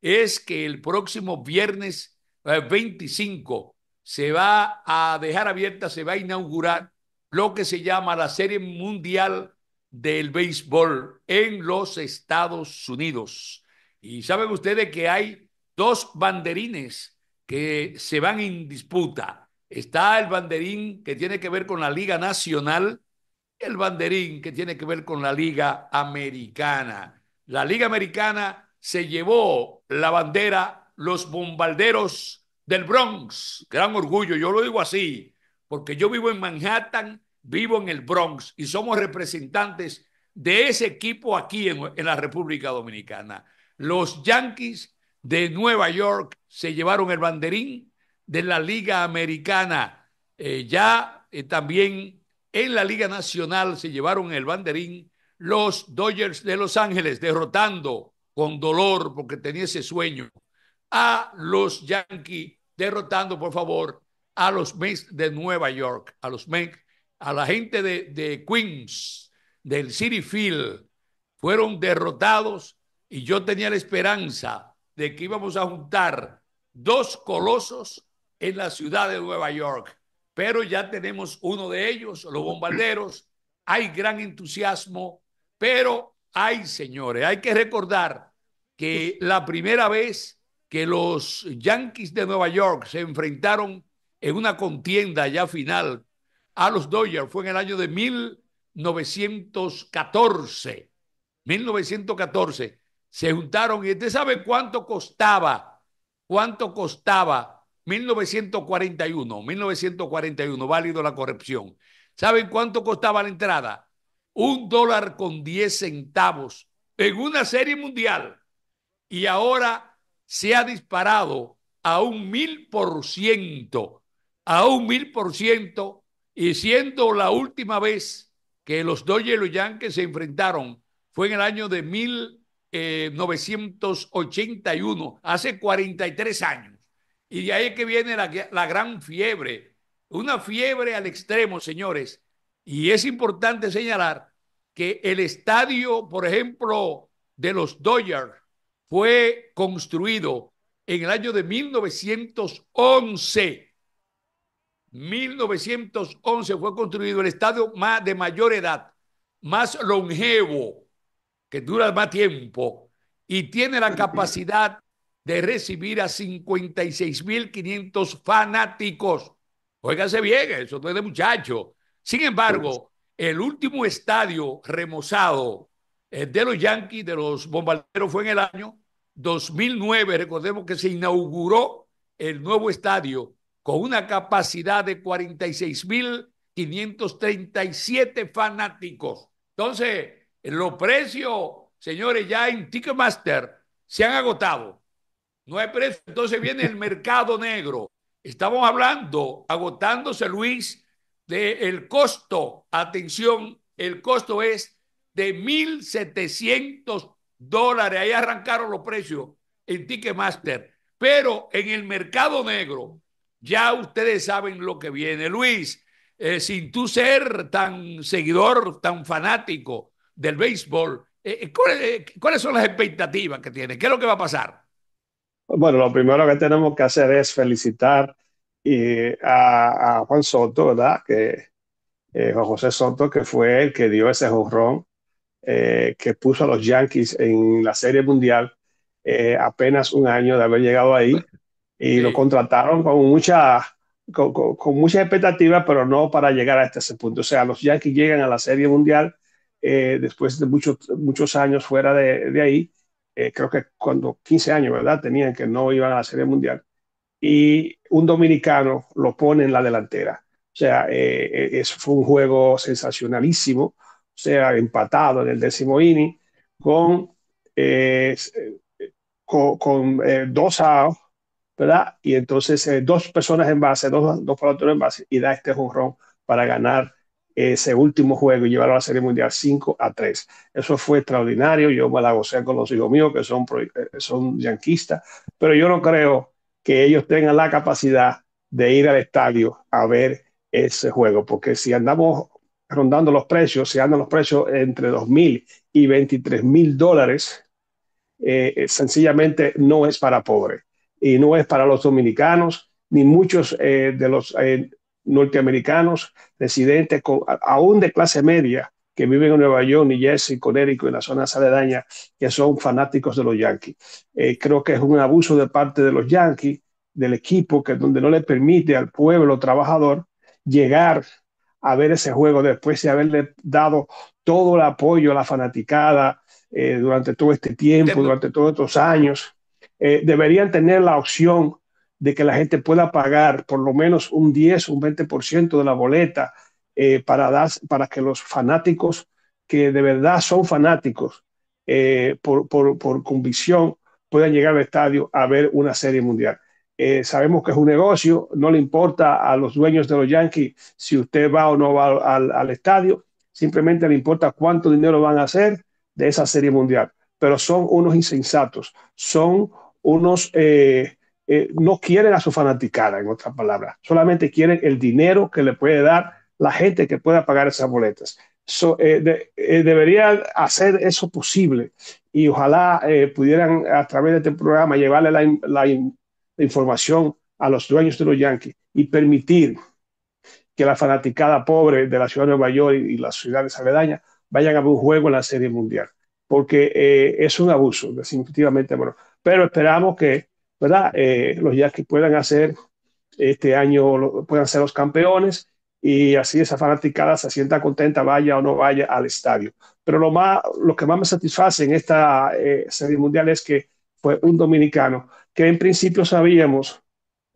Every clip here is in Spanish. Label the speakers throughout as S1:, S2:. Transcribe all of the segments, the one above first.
S1: es que el próximo viernes 25 eh, se va a dejar abierta, se va a inaugurar lo que se llama la Serie Mundial del Béisbol en los Estados Unidos. Y saben ustedes que hay dos banderines que se van en disputa. Está el banderín que tiene que ver con la Liga Nacional, el banderín que tiene que ver con la Liga Americana. La Liga Americana se llevó la bandera Los Bombarderos del Bronx. Gran orgullo, yo lo digo así, porque yo vivo en Manhattan, vivo en el Bronx y somos representantes de ese equipo aquí en, la República Dominicana. Los Yankees de Nueva York se llevaron el banderín de la Liga Americana. Eh, ya eh, también en la Liga Nacional se llevaron el banderín los Dodgers de Los Ángeles, derrotando con dolor porque tenía ese sueño, a los Yankees derrotando, por favor, a los Mets de Nueva York, a los Mets, a la gente de, Queens, del City Field, fueron derrotados y yo tenía la esperanza de que íbamos a juntar dos colosos en la ciudad de Nueva York, pero ya tenemos uno de ellos, los bombarderos, hay gran entusiasmo, pero hay, señores, hay que recordar que la primera vez que los Yankees de Nueva York se enfrentaron en una contienda ya final a los Dodgers fue en el año de 1914. 1914 se juntaron y usted sabe cuánto costaba, cuánto costaba 1941, 1941, válido la corrupción. ¿Saben cuánto costaba la entrada? Un dólar con 10 centavos en una serie mundial y ahora se ha disparado a un mil por ciento, a un mil por ciento, y siendo la última vez que los Dodgers y los Yankees se enfrentaron fue en el año de 1981, eh, hace 43 años. Y de ahí que viene la, la gran fiebre, una fiebre al extremo, señores. Y es importante señalar que el estadio, por ejemplo, de los Dodgers fue construido en el año de 1911. 1911 fue construido el estadio más de mayor edad, más longevo, que dura más tiempo y tiene la capacidad de recibir a 56.500 fanáticos. Óigase bien, eso no es de muchacho. Sin embargo, el último estadio remozado eh, de los Yankees, de los bombarderos, fue en el año 2009. Recordemos que se inauguró el nuevo estadio con una capacidad de 46.537 fanáticos. Entonces, eh, los precios, señores, ya en Ticketmaster se han agotado. No hay precio. Entonces viene el mercado negro. Estamos hablando, agotándose Luis, del costo. Atención, el costo es de 1.700 dólares. Ahí arrancaron los precios en Ticketmaster. Pero en el mercado negro, ya ustedes saben lo que viene. Luis, eh, sin tú ser tan seguidor, tan fanático del béisbol, eh, eh, ¿cuáles, son las expectativas que tienes? ¿Qué es lo que va a pasar?
S2: Bueno, lo primero que tenemos que hacer es felicitar a, Juan Soto, ¿verdad? Que José Soto, que fue el que dio ese jorrón eh, que puso a los Yankees en la Serie Mundial eh, apenas un año de haber llegado ahí y lo contrataron con mucha, con, expectativa, pero no para llegar a este punto. O sea, los Yankees llegan a la Serie Mundial eh, después de muchos muchos años fuera de, ahí. creo que cuando 15 años, ¿verdad? Tenían que no iban a la Serie Mundial. Y un dominicano lo pone en la delantera. O sea, eso fue un juego sensacionalísimo se ha empatado en el décimo inning, con, eh, eh, con, eh, dos outs, ¿verdad? Y entonces dos personas en base, dos, dos en base, y da este jonrón para ganar ese último juego y llevar a la Serie Mundial 5 a 3. Eso fue extraordinario. Yo me la gocé con los hijos míos que son, son yanquistas, pero yo no creo que ellos tengan la capacidad de ir al estadio a ver ese juego, porque si andamos rondando los precios, se andan los precios entre 2.000 y 23.000 dólares, eh, eh, sencillamente no es para pobre y no es para los dominicanos ni muchos eh, de los norteamericanos residentes, aún de clase media, que viven en Nueva York, New Jersey, Connecticut, en la zona aledañas, que son fanáticos de los Yankees. creo que es un abuso de parte de los Yankees, del equipo, que donde no le permite al pueblo trabajador llegar a ver ese juego después de haberle dado todo el apoyo a la fanaticada eh, durante todo este tiempo, durante todos estos años. Eh, deberían tener la opción de que la gente pueda pagar por lo menos un 10, un 20% de la boleta eh, para, dar, para que los fanáticos que de verdad son fanáticos por convicción puedan llegar al estadio a ver una serie mundial. Eh, sabemos que es un negocio, no le importa a los dueños de los Yankees si usted va o no va al, estadio, simplemente le importa cuánto dinero van a hacer de esa serie mundial. Pero son unos insensatos, son unos, eh, eh, no quieren a su fanaticada, en otras palabras, solamente quieren el dinero que le puede dar la gente que pueda pagar esas boletas. Eh, deberían hacer eso posible y ojalá pudieran a través de este programa llevarle la, la, información a los dueños de los Yankees y permitir que la fanaticada pobre de la ciudad de Nueva York y, las ciudades aledañas vayan a ver un juego en la Serie Mundial, porque eh, es un abuso, definitivamente. Bueno, pero esperamos que ¿verdad? Eh, los Yankees puedan hacer este año, puedan ser los campeones y así esa fanaticada se sienta contenta, vaya o no vaya al estadio. Pero lo, más, lo que más me satisface en esta eh, serie mundial es que fue un dominicano que en principio sabíamos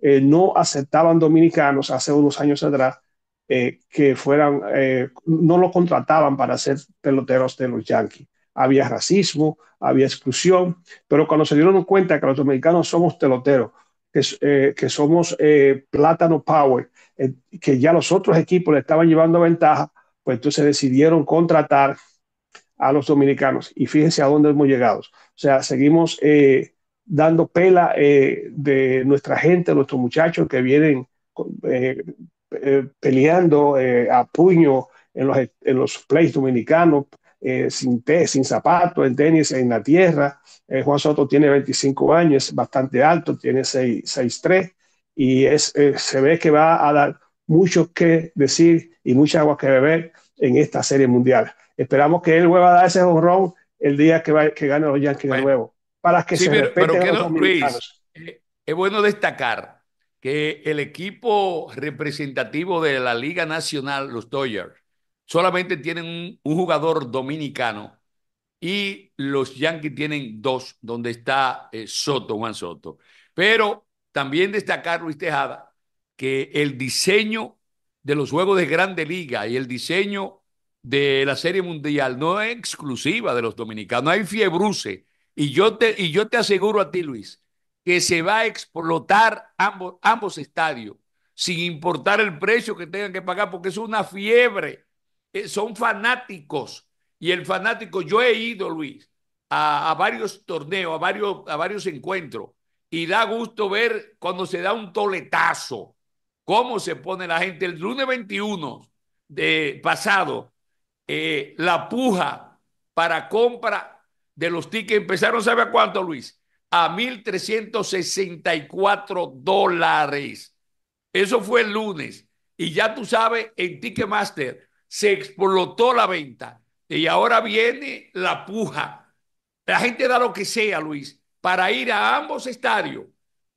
S2: eh, no aceptaban dominicanos hace unos años atrás eh, que fueran, eh, no lo contrataban para ser peloteros de los Yankees. Había racismo, había exclusión, pero cuando se dieron cuenta que los dominicanos somos peloteros, que, somos plátano power, que ya los otros equipos le estaban llevando ventaja, pues entonces decidieron contratar a los dominicanos. Y fíjense a dónde hemos llegado. O sea, seguimos dando pela eh, de nuestra gente, nuestros muchachos que vienen eh, eh, peleando a puño en los, en los plays dominicanos, sin, té, sin zapatos, en tenis, en la tierra. Juan Soto tiene 25 años, es bastante alto, tiene 6'3 y es, se ve que va a dar mucho que decir y mucha agua que beber en esta serie mundial. Esperamos que él vuelva a dar ese honrón el día que, va, que gane los Yankees de nuevo para que se pero, respeten
S1: eh, es bueno destacar que el equipo representativo de la Liga Nacional, los Toyers, solamente tienen un, jugador dominicano y los Yankees tienen dos, donde está eh, Soto, Juan Soto. Pero también destacar, Luis Tejada, que el diseño de los juegos de Grande Liga y el diseño de la Serie Mundial no es exclusiva de los dominicanos. Hay fiebruce y yo te, y yo te aseguro a ti, Luis, que se va a explotar ambos, ambos estadios, sin importar el precio que tengan que pagar, porque es una fiebre. Eh, son fanáticos. Y el fanático, yo he ido, Luis, a, varios torneos, a varios, a varios encuentros, y da gusto ver cuando se da un toletazo, cómo se pone la gente. El lunes 21 de pasado, eh, la puja para compra de los tickets empezaron, ¿sabe a cuánto, Luis? A 1.364 dólares. Eso fue el lunes. Y ya tú sabes, en Ticketmaster se explotó la venta. Y ahora viene la puja. La gente da lo que sea, Luis, para ir a ambos estadios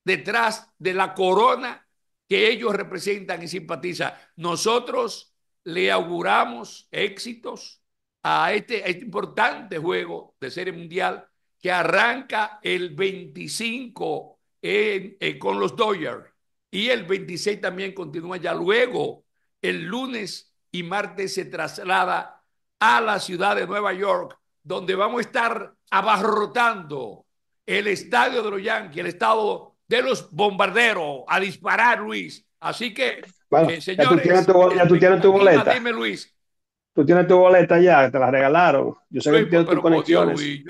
S1: detrás de la corona que ellos representan y simpatizan. Nosotros le auguramos éxitos, a este, este importante juego de serie mundial que arranca el 25 eh, con los Dodgers y el 26 también continúa ya. Luego, el lunes y martes se traslada a la ciudad de Nueva York, donde vamos a estar abarrotando el estadio de los Yankees, el estado de los bombarderos, a disparar, Luis. Así que, señores, Dime, Luis,
S2: tú tienes tu boleta ya, te la regalaron. Yo sé que yo,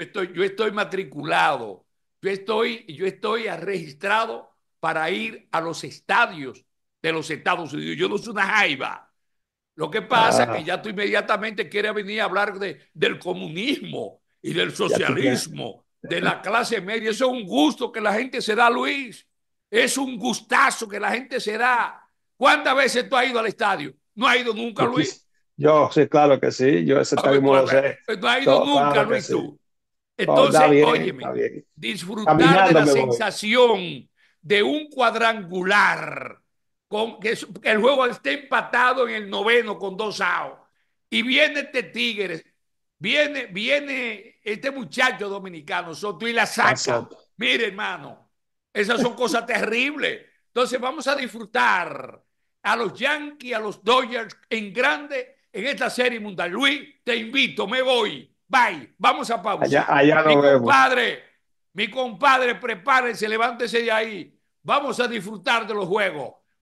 S1: estoy, yo estoy matriculado, yo estoy, yo estoy registrado para ir a los estadios de los Estados Unidos. Yo no soy una jaiba. Lo que pasa es que ah. ya tú inmediatamente quieres venir a hablar del comunismo y del socialismo, de la clase media. Eso es un gusto que la gente se da, Luis. Es un gustazo que la gente se da. ¿Cuántas veces tú has ido al estadio? No ha ido nunca, Luis.
S2: Yo, sí, claro que sí. Yo ese ah, también pues, lo pues, sé. Eh, pues, no ha ido nunca,
S1: Entonces, disfrutar de la sensación de un cuadrangular, con, que, el juego esté empatado en el noveno con dos AO, y viene este Tigres, viene, viene este muchacho dominicano, Soto, y la saca. Mire, hermano, esas son cosas terribles. Entonces, vamos a disfrutar a los Yankees, a los Dodgers en grande en esta serie mundial. Luis, te invito, me voy. Bye. Vamos a pausa. Allá, allá mi compadre, mi compadre, prepárense, levántese de ahí. Vamos a disfrutar de los juegos.